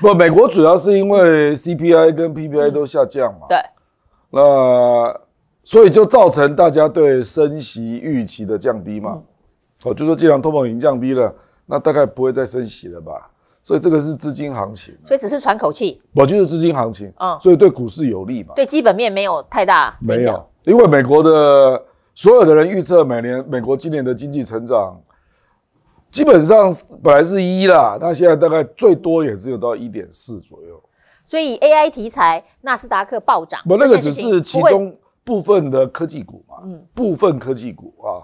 不，美国主要是因为 CPI 跟 PPI 都下降嘛。对，那所以就造成大家对升息预期的降低嘛。哦，就说既然通膨已经降低了，那大概不会再升息了吧？所以这个是资金行情。所以只是喘口气。我就是资金行情。嗯，所以对股市有利嘛？对，基本面没有太大。没有，因为美国的所有的人预测每年美国今年的经济成长。基本上是本来是一啦，那现在大概最多也只有到一点四左右。所以 AI 题材纳斯达克暴涨，不，那个只是其中部分的科技股嘛，嗯，部分科技股啊。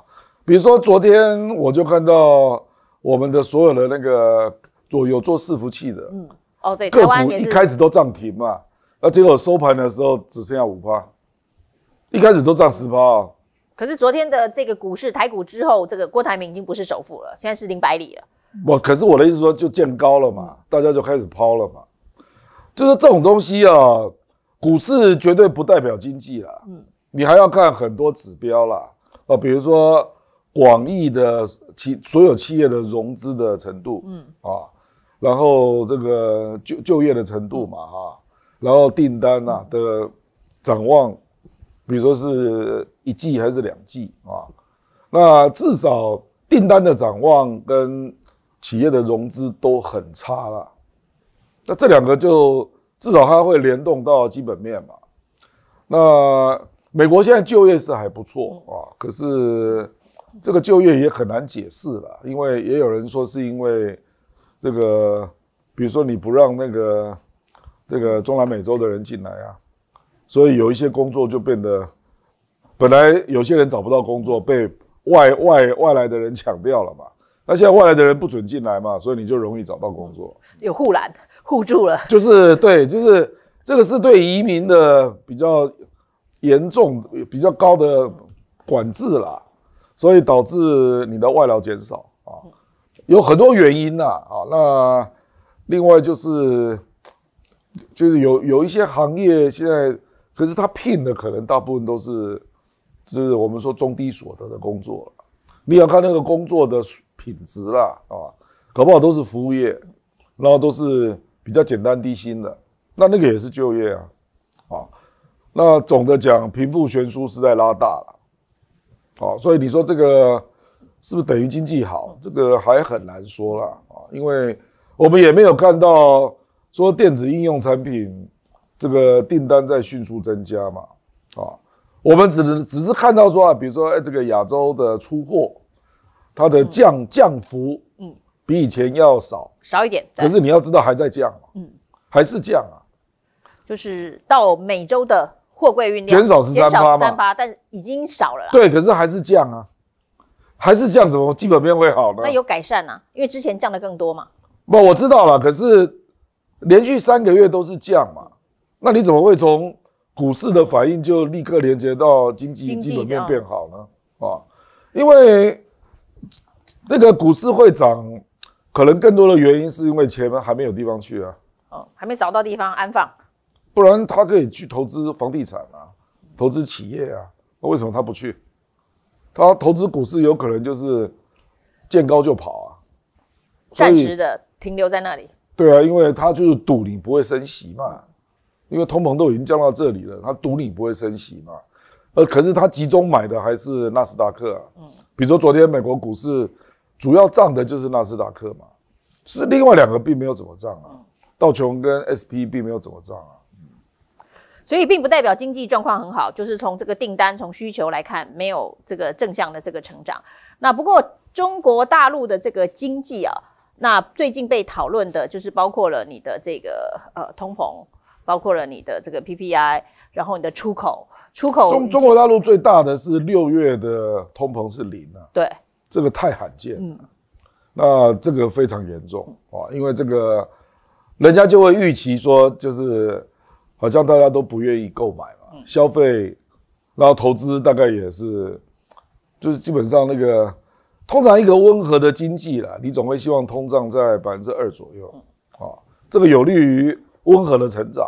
比如说昨天我就看到我们的所有的那个做有做伺服器的，嗯，哦对，台股一开始都涨停嘛，那结果收盘的时候只剩下五块，一开始都涨十啊可是昨天的这个股市台股之后，这个郭台铭已经不是首富了，现在是林百里了。我可是我的意思说，就见高了嘛，大家就开始抛了嘛。就是这种东西啊，股市绝对不代表经济啦。嗯。你还要看很多指标啦，啊，比如说广义的企所有企业的融资的程度，嗯啊，然后这个就就业的程度嘛，哈，然后订单呐的展望。比如说是一季还是两季啊？那至少订单的展望跟企业的融资都很差了。那这两个就至少它会联动到基本面嘛？那美国现在就业是还不错啊，可是这个就业也很难解释了，因为也有人说是因为这个，比如说你不让那个这个中南美洲的人进来啊。所以有一些工作就变得，本来有些人找不到工作，被外外外来的人抢掉了嘛。那现在外来的人不准进来嘛，所以你就容易找到工作，有护栏护住了，就是对，就是这个是对移民的比较严重、比较高的管制啦，所以导致你的外劳减少啊，有很多原因呐啊。那另外就是就是有有一些行业现在。可是他聘的可能大部分都是，就是我们说中低所得的工作你要看那个工作的品质啦，啊，搞不好都是服务业，然后都是比较简单低薪的。那那个也是就业啊，啊，那总的讲，贫富悬殊实在拉大了。好，所以你说这个是不是等于经济好？这个还很难说了啊，因为我们也没有看到说电子应用产品。这个订单在迅速增加嘛？啊，我们只只是看到说啊，比如说哎，这个亚洲的出货，它的降降幅，嗯，比以前要少少一点。可是你要知道，还在降嘛？嗯，还是降啊。就是到美洲的货柜运量减少十三八嘛？十三八，但已经少了。对，可是还是降啊，还是降，怎么基本面会好呢？那有改善啊？因为之前降的更多嘛？不，我知道了。可是连续三个月都是降嘛？那你怎么会从股市的反应就立刻连接到经济基本面变好呢？啊，因为那个股市会涨，可能更多的原因是因为钱还没有地方去啊。哦，还没找到地方安放，不然他可以去投资房地产啊，投资企业啊。那为什么他不去？他投资股市有可能就是见高就跑啊，暂时的停留在那里。对啊，因为他就是赌你不会升息嘛。因为通膨都已经降到这里了，他赌你不会升息嘛？呃，可是他集中买的还是纳斯达克啊。嗯，比如说昨天美国股市主要涨的就是纳斯达克嘛，是另外两个并没有怎么涨啊，道琼跟 S P 并没有怎么涨啊。所以并不代表经济状况很好，就是从这个订单、从需求来看，没有这个正向的这个成长。那不过中国大陆的这个经济啊，那最近被讨论的就是包括了你的这个呃通膨。包括了你的这个 PPI，然后你的出口，出口中中国大陆最大的是六月的通膨是零啊，对，这个太罕见，嗯，那这个非常严重啊，因为这个人家就会预期说，就是好像大家都不愿意购买嘛，消费，然后投资大概也是，就是基本上那个通常一个温和的经济啦，你总会希望通胀在百分之二左右啊，这个有利于。温和的成长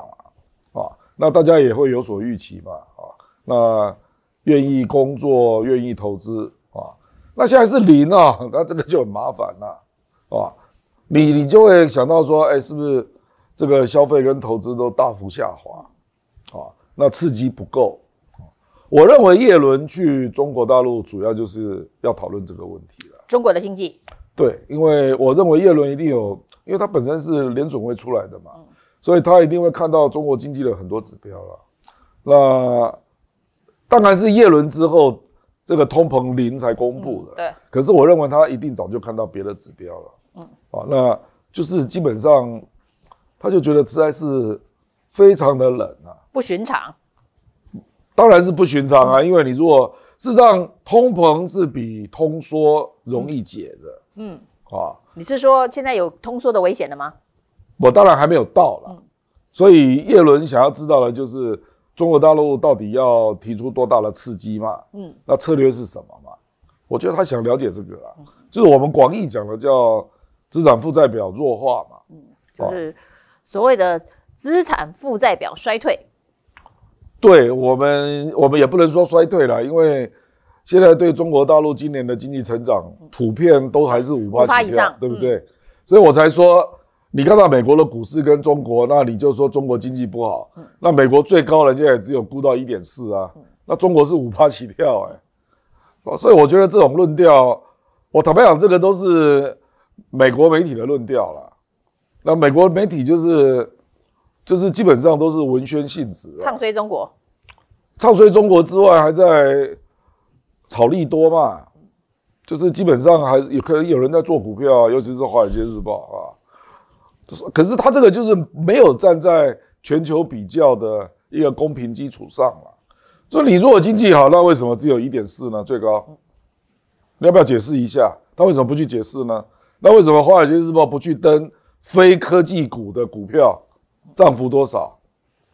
啊，啊，那大家也会有所预期嘛，啊，那愿意工作，愿意投资啊，那现在是零啊，那这个就很麻烦了，啊，你你就会想到说，哎，是不是这个消费跟投资都大幅下滑，啊，那刺激不够，我认为叶伦去中国大陆主要就是要讨论这个问题了。中国的经济。对，因为我认为叶伦一定有，因为他本身是联准会出来的嘛。所以他一定会看到中国经济的很多指标了。那当然是耶伦之后，这个通膨零才公布的。对。可是我认为他一定早就看到别的指标了。嗯。啊，那就是基本上，他就觉得实在是非常的冷啊。不寻常。当然是不寻常啊，因为你如果事实上通膨是比通缩容易解的。嗯。啊，你是说现在有通缩的危险的吗？我当然还没有到了，所以叶伦想要知道的，就是中国大陆到底要提出多大的刺激嘛？嗯，那策略是什么嘛？我觉得他想了解这个啊，就是我们广义讲的叫资产负债表弱化嘛，嗯，就是所谓的资产负债表衰退。对我们，我们也不能说衰退了，因为现在对中国大陆今年的经济成长，普遍都还是五以上，对不对？所以我才说。你看到美国的股市跟中国，那你就说中国经济不好。那美国最高人家也只有估到一点四啊，那中国是五八起跳哎。所以我觉得这种论调，我坦白讲，这个都是美国媒体的论调啦。那美国媒体就是就是基本上都是文宣性质，唱衰中国，唱衰中国之外，还在炒利多嘛，就是基本上还是有可能有人在做股票，尤其是《华尔街日报》啊。可是他这个就是没有站在全球比较的一个公平基础上了。所以你如果经济好，那为什么只有一点四呢？最高，你要不要解释一下？他为什么不去解释呢？那为什么华尔街日报不去登非科技股的股票涨幅多少？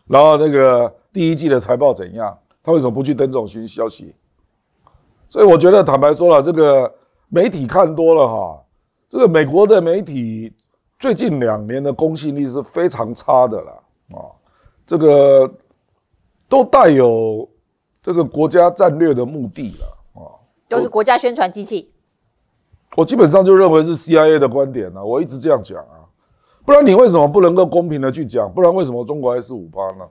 然后那个第一季的财报怎样？他为什么不去登这种新消息？所以我觉得坦白说了，这个媒体看多了哈，这个美国的媒体。最近两年的公信力是非常差的了啊，这个都带有这个国家战略的目的了啊，都是国家宣传机器。我基本上就认为是 CIA 的观点了，我一直这样讲啊，不然你为什么不能够公平的去讲？不然为什么中国还是五八呢？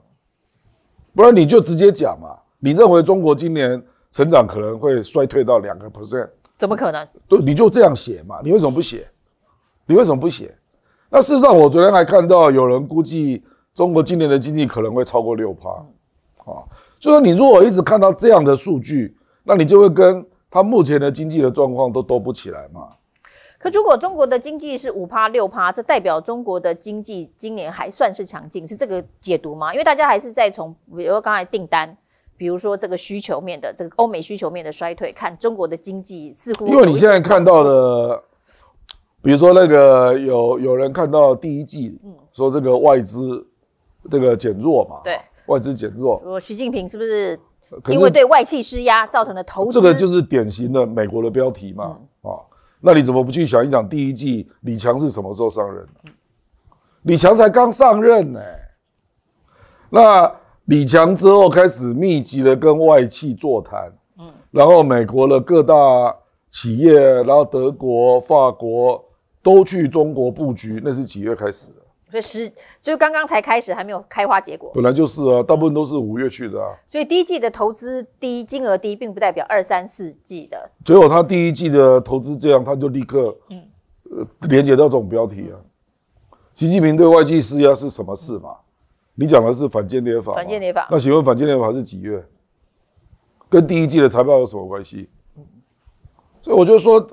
不然你就直接讲嘛，你认为中国今年成长可能会衰退到两个 percent？怎么可能？对，你就这样写嘛，你为什么不写？你为什么不写？那事实上，我昨天还看到有人估计中国今年的经济可能会超过六趴，啊，就说你如果一直看到这样的数据，那你就会跟他目前的经济的状况都斗不起来嘛。可如果中国的经济是五趴六趴，这代表中国的经济今年还算是强劲，是这个解读吗？因为大家还是在从，比如刚才订单，比如说这个需求面的这个欧美需求面的衰退，看中国的经济似乎因为你现在看到的。比如说那个有有人看到第一季，说这个外资这个减弱嘛，对，外资减弱。说习近平是不是因为对外企施压造成的投资？这个就是典型的美国的标题嘛，啊，那你怎么不去想一想第一季李强是什么时候上任？李强才刚上任呢，那李强之后开始密集的跟外企座谈，嗯，然后美国的各大企业，然后德国、法国。都去中国布局，那是几月开始的？所以十，就刚刚才开始，还没有开花结果。本来就是啊，大部分都是五月去的啊。所以第一季的投资低，金额低，并不代表二三四季的。结果他第一季的投资这样，他就立刻，嗯，呃，连接到这种标题啊。习近平对外界施压是什么事嘛？你讲的是反间谍法。反间谍法。那请问反间谍法是几月？跟第一季的财报有什么关系？所以我就说。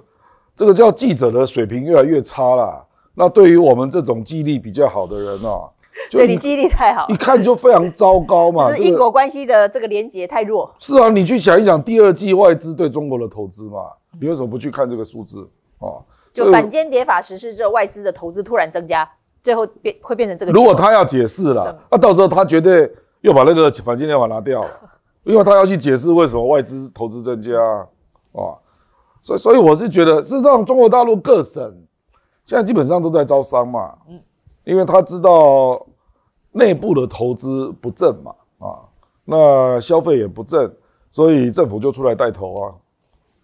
这个叫记者的水平越来越差啦。那对于我们这种记忆力比较好的人哦，对你记忆力太好，一看就非常糟糕嘛。是因果关系的这个连结太弱。是啊，你去想一想，第二季外资对中国的投资嘛，你为什么不去看这个数字啊？就反间谍法实施之后，外资的投资突然增加，最后变会变成这个。如果他要解释了，那到时候他绝对又把那个反间谍法拿掉，因为他要去解释为什么外资投资增加啊。所以，所以我是觉得，事实上，中国大陆各省现在基本上都在招商嘛，嗯，因为他知道内部的投资不振嘛，啊，那消费也不振，所以政府就出来带头啊。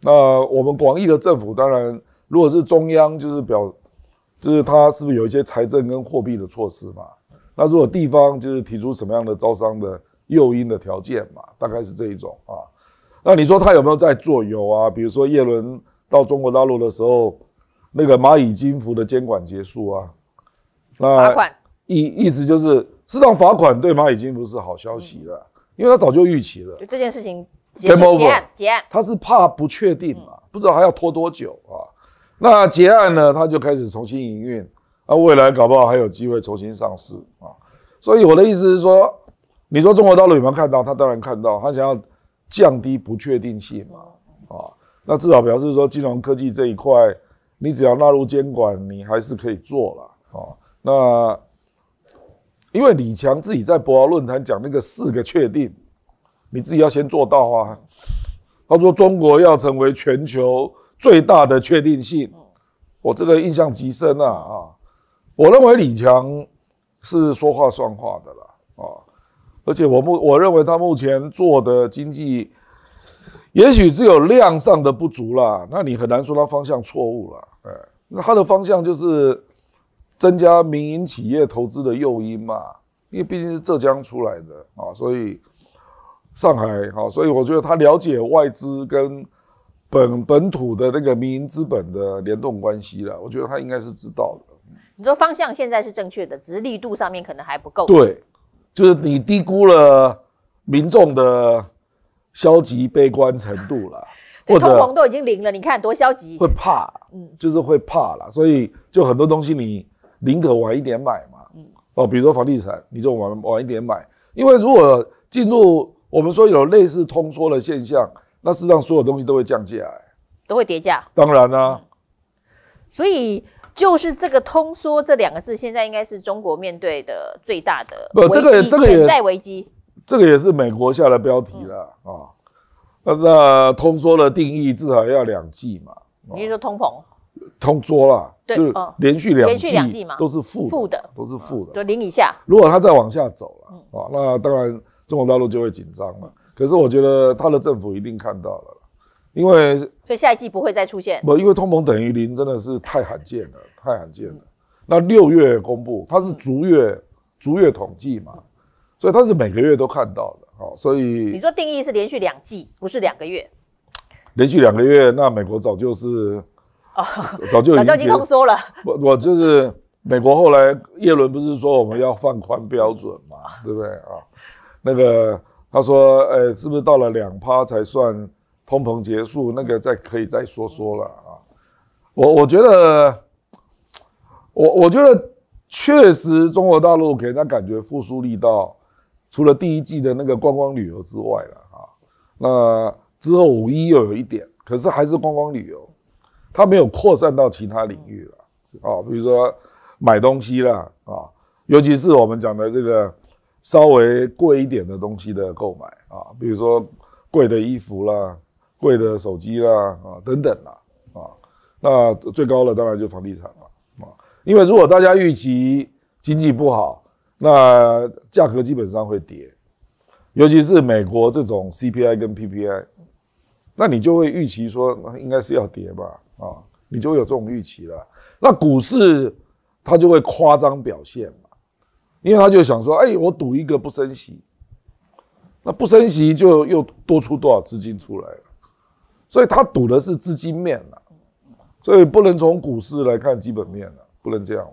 那我们广义的政府，当然，如果是中央，就是表，就是他是不是有一些财政跟货币的措施嘛？那如果地方就是提出什么样的招商的诱因的条件嘛，大概是这一种啊。那你说他有没有在做？有啊，比如说叶伦到中国大陆的时候，那个蚂蚁金服的监管结束啊，那罚款意意思就是适当罚款对蚂蚁金服是好消息了，因为他早就预期了。这件事情结结案，结案他是怕不确定嘛，不知道还要拖多久啊？那结案呢，他就开始重新营运啊，未来搞不好还有机会重新上市啊。所以我的意思是说，你说中国大陆有没有看到？他当然看到，他想要。降低不确定性嘛，啊，那至少表示说金融科技这一块，你只要纳入监管，你还是可以做了，啊，那因为李强自己在博鳌论坛讲那个四个确定，你自己要先做到啊。他说中国要成为全球最大的确定性，我这个印象极深啊啊。我认为李强是说话算话的了。而且我目我认为他目前做的经济，也许只有量上的不足啦，那你很难说他方向错误了。那他的方向就是增加民营企业投资的诱因嘛，因为毕竟是浙江出来的啊，所以上海啊，所以我觉得他了解外资跟本本土的那个民营资本的联动关系了，我觉得他应该是知道的。你说方向现在是正确的，只是力度上面可能还不够。对。就是你低估了民众的消极悲观程度了，通膨都已经零了，你看多消极，会怕，嗯，就是会怕了，所以就很多东西你宁可晚一点买嘛，嗯，哦，比如说房地产，你就晚晚一点买，因为如果进入我们说有类似通缩的现象，那事实上所有东西都会降价，都会跌价，当然啦，所以。就是这个“通缩”这两个字，现在应该是中国面对的最大的危机，潜在危机。这个也是美国下的标题了啊！那“通缩”的定义至少要两季嘛？你是说通膨？通缩啦，对，连续两季嘛，都是负负的，都是负的，就零以下。如果它再往下走了啊，那当然中国大陆就会紧张了。可是我觉得他的政府一定看到了。因为所以下一季不会再出现，不，因为通膨等于零真的是太罕见了，太罕见了。那六月公布，它是逐月逐月统计嘛，所以它是每个月都看到的。好，所以你说定义是连续两季，不是两个月，连续两个月，那美国早就是，早就 早就已经通缩了。我我就是美国后来耶伦不是说我们要放宽标准嘛，对不对啊？那个他说，哎，是不是到了两趴才算？通膨结束，那个再可以再说说了啊。我我觉得，我我觉得确实中国大陆给人家感觉复苏力道，除了第一季的那个观光旅游之外了啊。那之后五一又有一点，可是还是观光旅游，它没有扩散到其他领域了啊。比如说买东西了啊，尤其是我们讲的这个稍微贵一点的东西的购买啊，比如说贵的衣服了。贵的手机啦啊等等啦啊，那最高的当然就房地产了啊，因为如果大家预期经济不好，那价格基本上会跌，尤其是美国这种 CPI 跟 PPI，那你就会预期说应该是要跌吧啊，你就会有这种预期了。那股市它就会夸张表现嘛，因为他就想说，哎，我赌一个不升息，那不升息就又多出多少资金出来。所以他赌的是资金面了，所以不能从股市来看基本面了，不能这样。